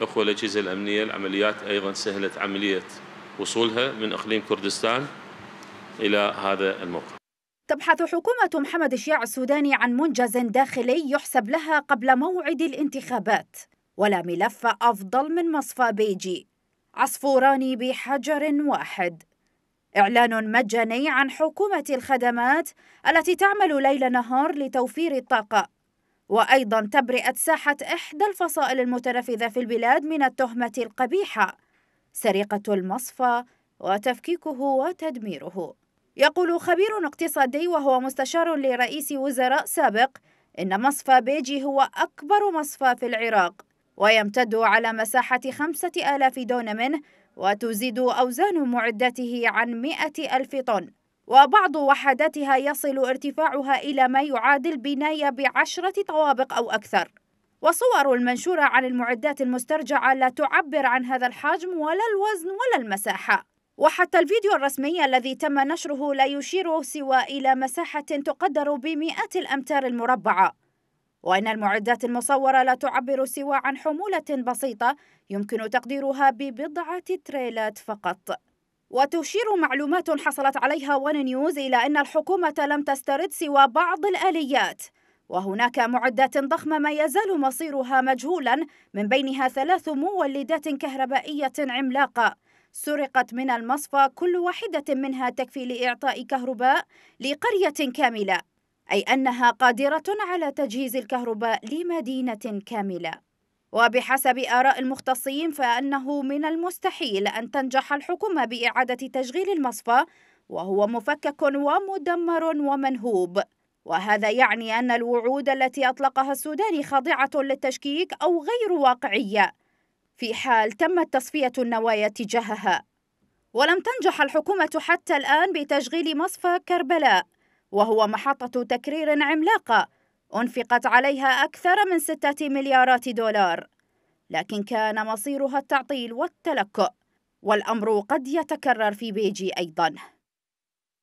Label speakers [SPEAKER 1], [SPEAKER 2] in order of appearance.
[SPEAKER 1] الأخوة الأجهزة الأمنية العمليات أيضا سهلت عملية وصولها من إقليم كردستان إلى هذا الموقع تبحث حكومة محمد الشيع السوداني عن منجز داخلي يحسب لها قبل موعد الانتخابات ولا ملف أفضل من مصفى بيجي عصفوران بحجر واحد إعلان مجاني عن حكومة الخدمات التي تعمل ليل نهار لتوفير الطاقة وأيضا تبرئة ساحة إحدى الفصائل المتنفذة في البلاد من التهمة القبيحة سرقة المصفى وتفكيكه وتدميره يقول خبير اقتصادي وهو مستشار لرئيس وزراء سابق إن مصفى بيجي هو أكبر مصفى في العراق ويمتد على مساحة خمسة آلاف دون منه وتزيد أوزان معدته عن مئة ألف طن وبعض وحداتها يصل ارتفاعها إلى ما يعادل بناية بعشرة طوابق أو أكثر والصور المنشورة عن المعدات المسترجعة لا تعبر عن هذا الحجم ولا الوزن ولا المساحة وحتى الفيديو الرسمي الذي تم نشره لا يشير سوى إلى مساحة تقدر بمئات الأمتار المربعة وإن المعدات المصورة لا تعبر سوى عن حمولة بسيطة يمكن تقديرها ببضعة تريلات فقط وتشير معلومات حصلت عليها ون نيوز إلى أن الحكومة لم تسترد سوى بعض الآليات وهناك معدات ضخمة ما يزال مصيرها مجهولا من بينها ثلاث مولدات كهربائية عملاقة سرقت من المصفى كل واحدة منها تكفي لإعطاء كهرباء لقرية كاملة أي أنها قادرة على تجهيز الكهرباء لمدينة كاملة وبحسب آراء المختصين فإنه من المستحيل أن تنجح الحكومة بإعادة تشغيل المصفى وهو مفكك ومدمر ومنهوب وهذا يعني أن الوعود التي أطلقها السودان خاضعة للتشكيك أو غير واقعية في حال تمت تصفية النوايا تجاهها ولم تنجح الحكومة حتى الآن بتشغيل مصفى كربلاء وهو محطة تكرير عملاقة أنفقت عليها أكثر من ستة مليارات دولار لكن كان مصيرها التعطيل والتلكؤ والأمر قد يتكرر في بيجي أيضاً